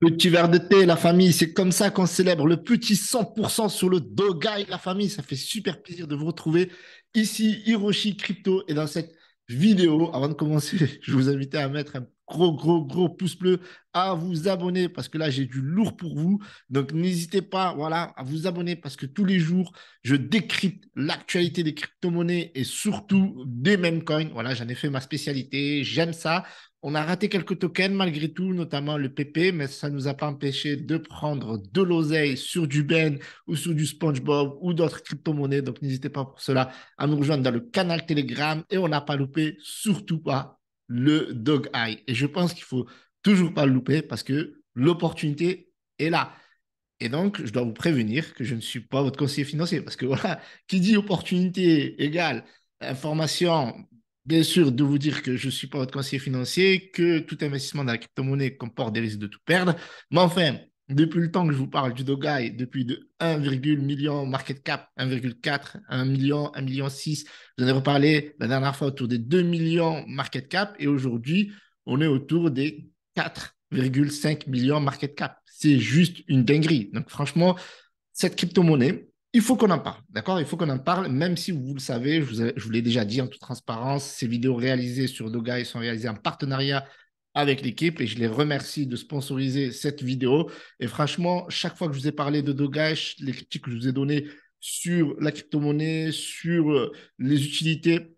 Petit verre de thé, la famille, c'est comme ça qu'on célèbre le petit 100% sur le Dogai, la famille. Ça fait super plaisir de vous retrouver ici, Hiroshi Crypto, et dans cette vidéo. Avant de commencer, je vous invite à mettre un gros, gros, gros pouce bleu, à vous abonner parce que là, j'ai du lourd pour vous. Donc, n'hésitez pas voilà, à vous abonner parce que tous les jours, je décrypte l'actualité des crypto-monnaies et surtout des meme coins. Voilà, j'en ai fait ma spécialité. J'aime ça. On a raté quelques tokens malgré tout, notamment le PP, mais ça ne nous a pas empêché de prendre de l'oseille sur du Ben ou sur du SpongeBob ou d'autres crypto-monnaies. Donc n'hésitez pas pour cela à nous rejoindre dans le canal Telegram et on n'a pas loupé, surtout pas le dog eye. Et je pense qu'il faut toujours pas le louper parce que l'opportunité est là. Et donc, je dois vous prévenir que je ne suis pas votre conseiller financier parce que voilà, qui dit opportunité égale information, bien sûr, de vous dire que je ne suis pas votre conseiller financier, que tout investissement dans la crypto-monnaie comporte des risques de tout perdre. Mais enfin, depuis le temps que je vous parle du Dogai, depuis de 1,1 million market cap, 1,4, 1 million, 1 million 6, vous en avez reparlé la dernière fois autour des 2 millions market cap et aujourd'hui, on est autour des 4,5 millions market cap. C'est juste une dinguerie. Donc franchement, cette crypto-monnaie, il faut qu'on en parle, d'accord Il faut qu'on en parle, même si vous le savez, je vous, l'ai déjà dit en toute transparence, ces vidéos réalisées sur Dogai sont réalisées en partenariat avec l'équipe et je les remercie de sponsoriser cette vidéo. Et franchement, chaque fois que je vous ai parlé de Dogash, les critiques que je vous ai données sur la crypto-monnaie, sur euh, les utilités,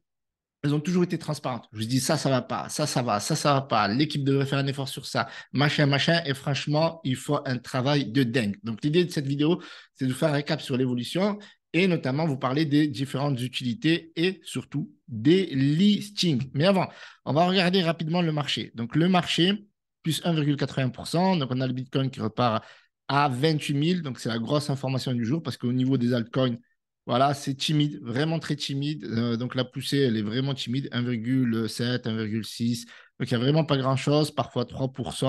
elles ont toujours été transparentes. Je vous dis ça, ça va pas, ça, ça va, ça, ça va pas. L'équipe devrait faire un effort sur ça, machin, machin. Et franchement, il faut un travail de dingue. Donc, l'idée de cette vidéo, c'est de faire un récap sur l'évolution et notamment vous parler des différentes utilités et surtout des listings. Mais avant, on va regarder rapidement le marché. Donc le marché, plus 1,80%. Donc on a le Bitcoin qui repart à 28 000. Donc c'est la grosse information du jour parce qu'au niveau des altcoins, voilà, c'est timide, vraiment très timide. Euh, donc la poussée, elle est vraiment timide, 1,7, 1,6. Donc, il n'y a vraiment pas grand-chose, parfois 3%.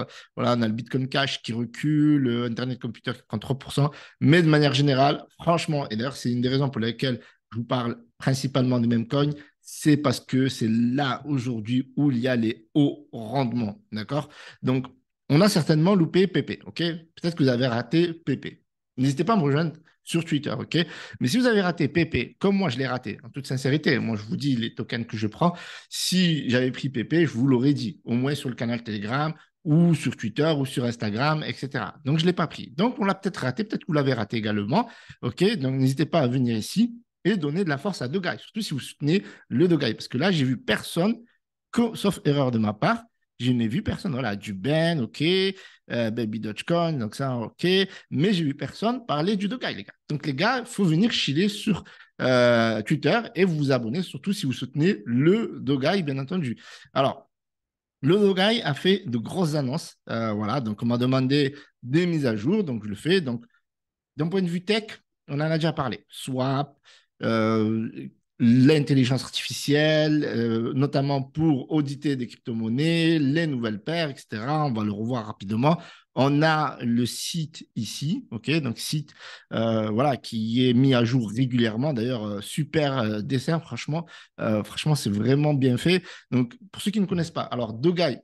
Euh, voilà, on a le Bitcoin Cash qui recule, Internet Computer qui prend 3%. Mais de manière générale, franchement, et d'ailleurs, c'est une des raisons pour lesquelles je vous parle principalement des même coin, c'est parce que c'est là aujourd'hui où il y a les hauts rendements. D'accord Donc, on a certainement loupé PP. OK Peut-être que vous avez raté PP. N'hésitez pas à me rejoindre sur Twitter, ok Mais si vous avez raté PP, comme moi je l'ai raté, en toute sincérité, moi je vous dis les tokens que je prends, si j'avais pris PP, je vous l'aurais dit, au moins sur le canal Telegram ou sur Twitter ou sur Instagram, etc. Donc je ne l'ai pas pris. Donc on l'a peut-être raté, peut-être que vous l'avez raté également, ok Donc n'hésitez pas à venir ici et donner de la force à Dogai, surtout si vous soutenez le Dogai, parce que là j'ai vu personne, sauf erreur de ma part, je n'ai vu personne. Voilà, du Ben, ok, euh, Baby Dogecoin, donc ça, ok. Mais j'ai vu personne parler du Dogai, les gars. Donc, les gars, il faut venir chiller sur euh, Twitter et vous abonner, surtout si vous soutenez le Dogai, bien entendu. Alors, le Dogai a fait de grosses annonces. Euh, voilà, donc on m'a demandé des mises à jour, donc je le fais. Donc, d'un point de vue tech, on en a déjà parlé. Swap, l'intelligence artificielle, euh, notamment pour auditer des crypto-monnaies, les nouvelles paires, etc. On va le revoir rapidement. On a le site ici, ok, donc site euh, voilà qui est mis à jour régulièrement. D'ailleurs, euh, super dessin, franchement, franchement c'est vraiment bien fait. Donc pour ceux qui ne connaissent pas, alors Dogai,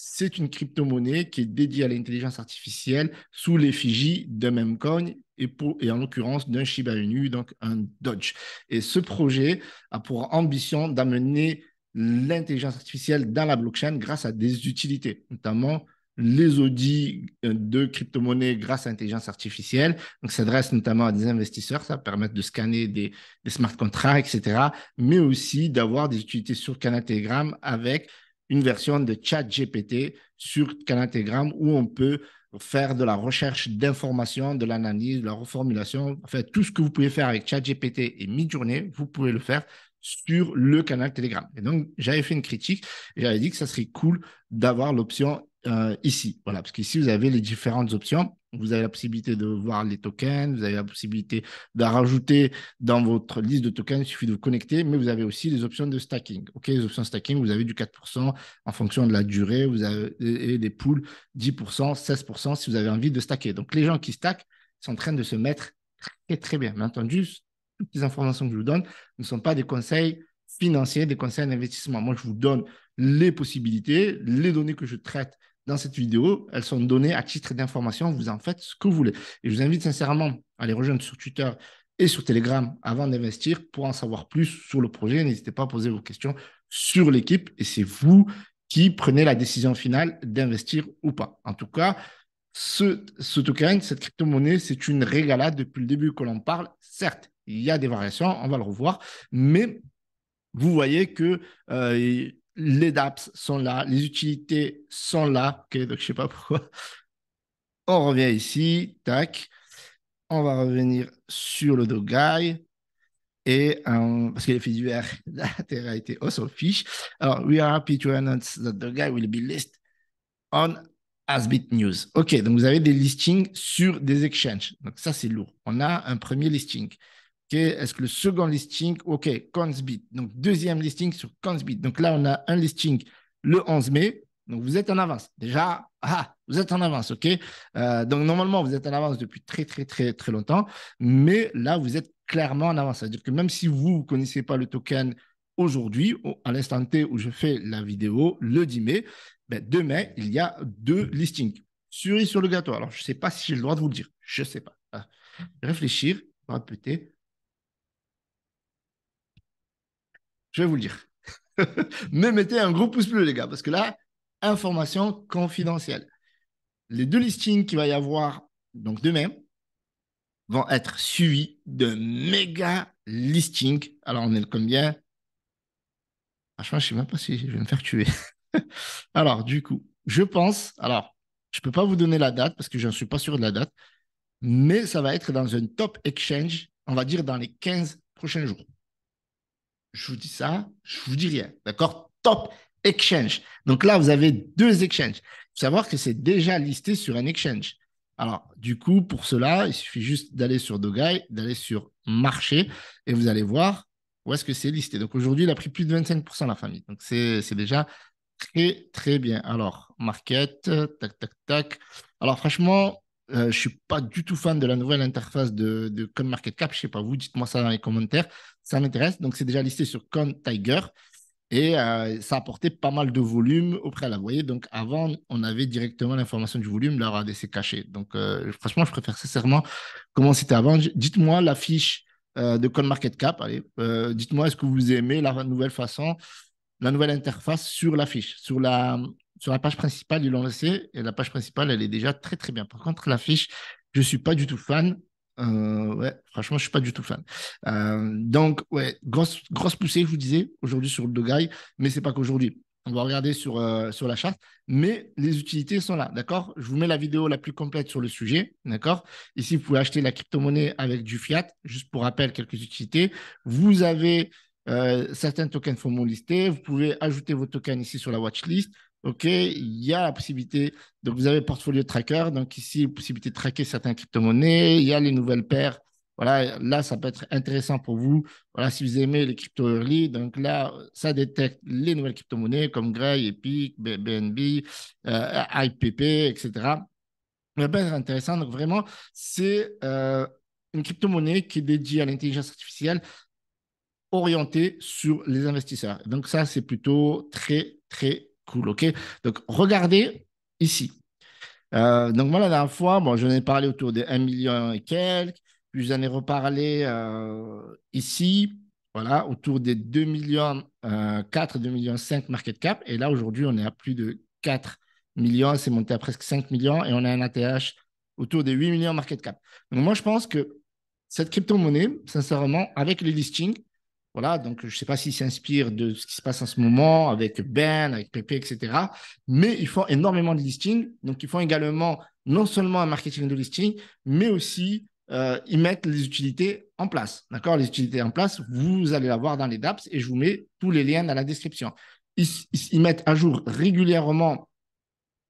c'est une crypto-monnaie qui est dédiée à l'intelligence artificielle sous l'effigie d'un même et, en l'occurrence d'un Shiba Inu, donc un Doge. Et ce projet a pour ambition d'amener l'intelligence artificielle dans la blockchain grâce à des utilités, notamment les audits de crypto-monnaies grâce à l'intelligence artificielle. Donc, ça s'adresse notamment à des investisseurs, ça permet de scanner des, des smart contracts, etc., mais aussi d'avoir des utilités sur canal Telegram avec une version de Chat GPT sur Canal Telegram où on peut faire de la recherche d'informations, de l'analyse, de la reformulation, enfin tout ce que vous pouvez faire avec Chat GPT et journée vous pouvez le faire sur le canal Telegram. Et donc, j'avais fait une critique j'avais dit que ça serait cool d'avoir l'option euh, ici. Voilà, parce qu'ici, vous avez les différentes options. Vous avez la possibilité de voir les tokens, vous avez la possibilité de rajouter dans votre liste de tokens, il suffit de vous connecter, mais vous avez aussi les options de stacking. ok les options stacking, vous avez du 4% en fonction de la durée, vous avez des pools 10%, 16% si vous avez envie de stacker. Donc les gens qui stackent sont en train de se mettre très très bien. Bien entendu, toutes les informations que je vous donne ne sont pas des conseils financiers, des conseils d'investissement. Moi, je vous donne les possibilités, les données que je traite dans cette vidéo, elles sont données à titre d'information. Vous en faites ce que vous voulez. Et je vous invite sincèrement à les rejoindre sur Twitter et sur Telegram avant d'investir pour en savoir plus sur le projet. N'hésitez pas à poser vos questions sur l'équipe et c'est vous qui prenez la décision finale d'investir ou pas. En tout cas, ce, token, cette crypto-monnaie, c'est une régalade depuis le début que l'on parle. Certes, il y a des variations, on va le revoir, mais vous voyez que euh, les dApps sont là, les utilités sont là. Ok, donc je sais pas pourquoi. On revient ici, tac. On va revenir sur le Dogai. Et um, parce fait du verre. la terre a été on s'en fiche. Alors, we are happy to announce that the guy will be listed on Asbit News. OK, donc vous avez des listings sur des exchanges. Donc ça, c'est lourd. On a un premier listing. Est-ce que le second listing, OK, Consbit. Donc, deuxième listing sur Consbit. Donc là, on a un listing le 11 mai. Donc, vous êtes en avance. Déjà, ah, vous êtes en avance, OK euh, Donc, normalement, vous êtes en avance depuis très, très, très, très longtemps. Mais là, vous êtes clairement en avance. C'est-à-dire que même si vous ne connaissez pas le token aujourd'hui, à l'instant T où je fais la vidéo, le 10 mai, ben, demain, il y a deux listings. Suri sur le gâteau. Alors, je ne sais pas si j'ai le droit de vous le dire. Je ne sais pas. Ah. Réfléchir, répéter, Je vais vous le dire. Mais mettez un gros pouce bleu, les gars, parce que là, information confidentielle. Les deux listings qu'il va y avoir donc demain vont être suivis de méga listing. Alors, on est le combien Franchement, je ne sais même pas si je vais me faire tuer. alors, du coup, je pense, alors, je ne peux pas vous donner la date parce que je ne suis pas sûr de la date, mais ça va être dans un top exchange, on va dire dans les 15 prochains jours je vous dis ça, je vous dis rien. D'accord Top Exchange. Donc là, vous avez deux exchanges. Il faut savoir que c'est déjà listé sur un exchange. Alors, du coup, pour cela, il suffit juste d'aller sur Dogai, d'aller sur Marché, et vous allez voir où est-ce que c'est listé. Donc aujourd'hui, il a pris plus de 25% la famille. Donc c'est déjà très, très bien. Alors, Market, tac, tac, tac. Alors franchement, euh, je ne suis pas du tout fan de la nouvelle interface de, de CoinMarketCap. Je ne sais pas vous, dites-moi ça dans les commentaires. Ça m'intéresse. Donc, c'est déjà listé sur Tiger Et euh, ça apportait pas mal de volume au préalable. Vous voyez, donc avant, on avait directement l'information du volume, là, RAD, c'est caché. Donc, euh, franchement, je préfère sincèrement comment c'était avant. Dites-moi la fiche euh, de CoinMarketCap. Allez, dites-moi, est-ce que vous aimez la nouvelle façon, la nouvelle interface sur la fiche, sur la, sur la page principale, ils l'ont laissé et la page principale, elle est déjà très très bien. Par contre, l'affiche, je suis pas du tout fan. Euh, ouais, franchement, je suis pas du tout fan. Euh, donc, ouais, grosse, poussée, je vous disais, aujourd'hui sur le Dogai, mais c'est pas qu'aujourd'hui. On va regarder sur, euh, sur la charte, mais les utilités sont là, d'accord Je vous mets la vidéo la plus complète sur le sujet, d'accord Ici, vous pouvez acheter la crypto-monnaie avec du fiat, juste pour rappel, quelques utilités. Vous avez certains tokens mon listés, vous pouvez ajouter vos tokens ici sur la watchlist, OK, il y a la possibilité. Donc, vous avez portfolio tracker. Donc, ici, possibilité de traquer certains crypto-monnaies. Il y a les nouvelles paires. Voilà, là, ça peut être intéressant pour vous. Voilà, si vous aimez les crypto early, donc là, ça détecte les nouvelles crypto-monnaies comme Gray, Epic, BNB, IPP, etc. Ça peut être intéressant. Donc, vraiment, c'est euh, une crypto-monnaie qui est dédiée à l'intelligence artificielle orientée sur les investisseurs. Donc, ça, c'est plutôt très, très cool, ok Donc, regardez ici. Euh, donc, moi, la dernière fois, bon, j'en ai parlé autour des 1 million et quelques, puis j'en ai reparlé euh, ici, voilà, autour des 2 millions euh, 4, 2 millions 5 market cap. Et là, aujourd'hui, on est à plus de 4 millions, c'est monté à presque 5 millions, et on a un ATH autour des 8 millions market cap. Donc, moi, je pense que cette crypto-monnaie, sincèrement, avec les listings, voilà, donc je ne sais pas s'ils s'inspirent de ce qui se passe en ce moment avec Ben, avec Pepe, etc. Mais ils font énormément de listing. Donc, ils font également non seulement un marketing de listing, mais aussi euh, ils mettent les utilités en place. D'accord Les utilités en place, vous allez la voir dans les DApps et je vous mets tous les liens dans la description. Ils, ils mettent à jour régulièrement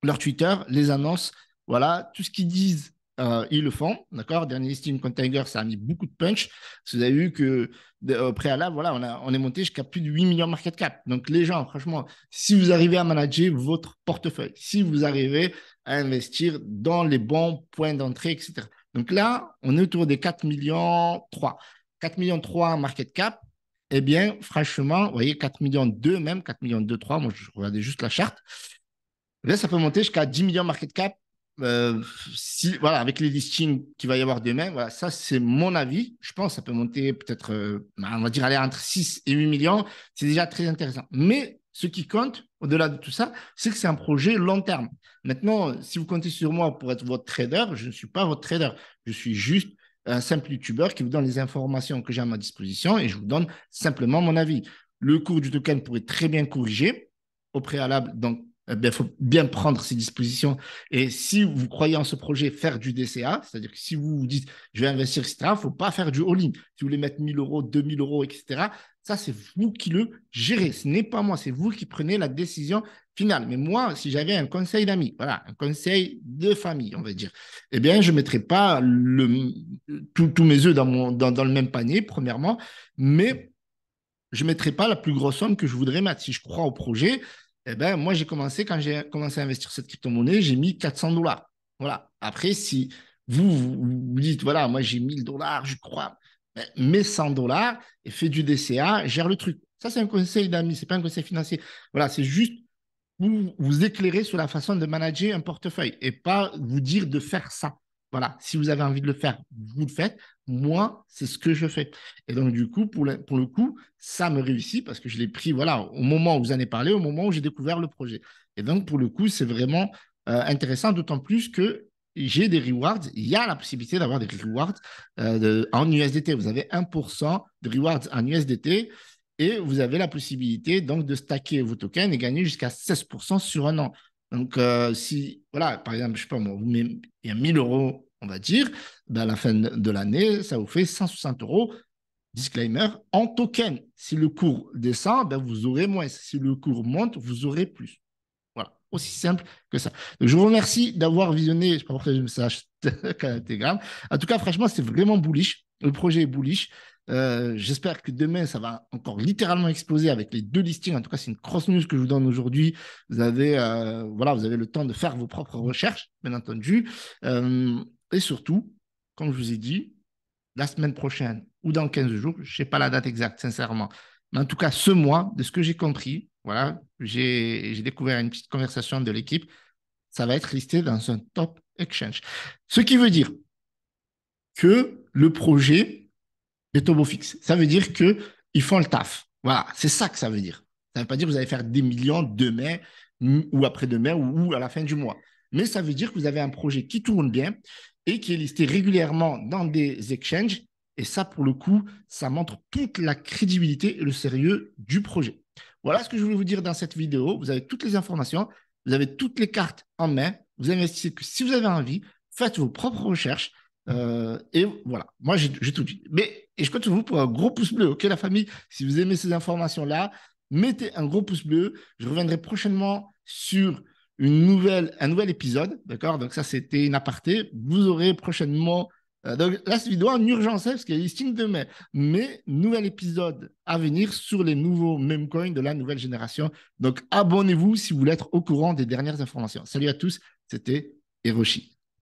leur Twitter, les annonces, voilà, tout ce qu'ils disent euh, ils le font, d'accord Dernier Steam Container, ça a mis beaucoup de punch. Vous avez vu que au préalable, voilà, on, a, on est monté jusqu'à plus de 8 millions de market cap. Donc les gens, franchement, si vous arrivez à manager votre portefeuille, si vous arrivez à investir dans les bons points d'entrée, etc. Donc là, on est autour des 4 millions 3. 4 millions 3 market cap. Eh bien, franchement, vous voyez, 4 millions 2 même, 4 millions 2, 3, moi je regardais juste la charte. Là, eh ça peut monter jusqu'à 10 millions market cap euh, si, voilà, avec les listings qu'il va y avoir demain, voilà, ça c'est mon avis. Je pense que ça peut monter peut-être, euh, bah, on va dire, aller entre 6 et 8 millions. C'est déjà très intéressant. Mais ce qui compte, au-delà de tout ça, c'est que c'est un projet long terme. Maintenant, si vous comptez sur moi pour être votre trader, je ne suis pas votre trader. Je suis juste un simple youtubeur qui vous donne les informations que j'ai à ma disposition et je vous donne simplement mon avis. Le cours du token pourrait très bien corriger au préalable, donc il euh, ben, faut bien prendre ces dispositions. Et si vous croyez en ce projet, faire du DCA, c'est-à-dire que si vous vous dites, je vais investir, etc., il ne faut pas faire du all-in. Si vous voulez mettre 1000 euros, 2000 euros, etc., ça, c'est vous qui le gérez. Ce n'est pas moi, c'est vous qui prenez la décision finale. Mais moi, si j'avais un conseil d'amis, voilà, un conseil de famille, on va dire, eh bien, je ne mettrais pas le, tous mes œufs dans, mon, dans, dans le même panier, premièrement, mais je ne mettrais pas la plus grosse somme que je voudrais mettre. Si je crois au projet, eh ben, moi, j'ai commencé, quand j'ai commencé à investir cette crypto-monnaie, j'ai mis 400 dollars. Voilà. Après, si vous, vous, dites, voilà, moi, j'ai 1000 dollars, je crois, mais ben, mets 100 dollars et fais du DCA, gère le truc. Ça, c'est un conseil d'amis, n'est pas un conseil financier. Voilà, c'est juste pour vous éclairer sur la façon de manager un portefeuille et pas vous dire de faire ça. Voilà, si vous avez envie de le faire, vous le faites moi, c'est ce que je fais. Et donc, du coup, pour le, coup, ça me réussit parce que je l'ai pris voilà, au moment où vous en avez parlé, au moment où j'ai découvert le projet. Et donc, pour le coup, c'est vraiment euh, intéressant, d'autant plus que j'ai des rewards. Il y a la possibilité d'avoir des rewards euh, en USDT. Vous avez 1% de rewards en USDT et vous avez la possibilité donc de stacker vos tokens et gagner jusqu'à 16% sur un an. Donc, euh, si, voilà, par exemple, je ne sais pas, moi, vous mettez, il y a 1000 euros on va dire, bah, à la fin de l'année, ça vous fait 160 euros. Disclaimer, en token, si le cours descend, bah, vous aurez moins. Si le cours monte, vous aurez plus. Voilà, aussi simple que ça. je vous remercie d'avoir visionné, je ne sais pas pourquoi je me suis acheté En tout cas, franchement, c'est vraiment bullish. Le projet est bullish. Euh, j'espère que demain, ça va encore littéralement exploser avec les deux listings. En tout cas, c'est une grosse news que je vous donne aujourd'hui. Vous, avez, euh, voilà, vous avez le temps de faire vos propres recherches, bien entendu. Euh, et surtout, comme je vous ai dit, la semaine prochaine ou dans 15 jours, je ne sais pas la date exacte, sincèrement. Mais en tout cas, ce mois, de ce que j'ai compris, voilà, j'ai découvert une petite conversation de l'équipe, ça va être listé dans un top exchange. Ce qui veut dire que le projet est au beau fixe. Ça veut dire qu'ils font le taf. Voilà, c'est ça que ça veut dire. Ça ne veut pas dire que vous allez faire des millions demain ou après-demain ou à la fin du mois. Mais ça veut dire que vous avez un projet qui tourne bien, et qui est listé régulièrement dans des exchanges. Et ça, pour le coup, ça montre toute la crédibilité et le sérieux du projet. Voilà ce que je voulais vous dire dans cette vidéo. Vous avez toutes les informations, vous avez toutes les cartes en main. Vous investissez que si vous avez envie, faites vos propres recherches. Euh, et voilà, moi j'ai tout dit. Mais et je compte sur vous pour un gros pouce bleu, ok la famille Si vous aimez ces informations-là, mettez un gros pouce bleu. Je reviendrai prochainement sur une nouvelle, un nouvel épisode, d'accord Donc ça, c'était une aparté. Vous aurez prochainement, euh, donc là, cette vidéo en urgence, hein, parce qu'il est signes de mai, mais nouvel épisode à venir sur les nouveaux meme coins de la nouvelle génération. Donc abonnez-vous si vous voulez être au courant des dernières informations. Salut à tous, c'était Hiroshi.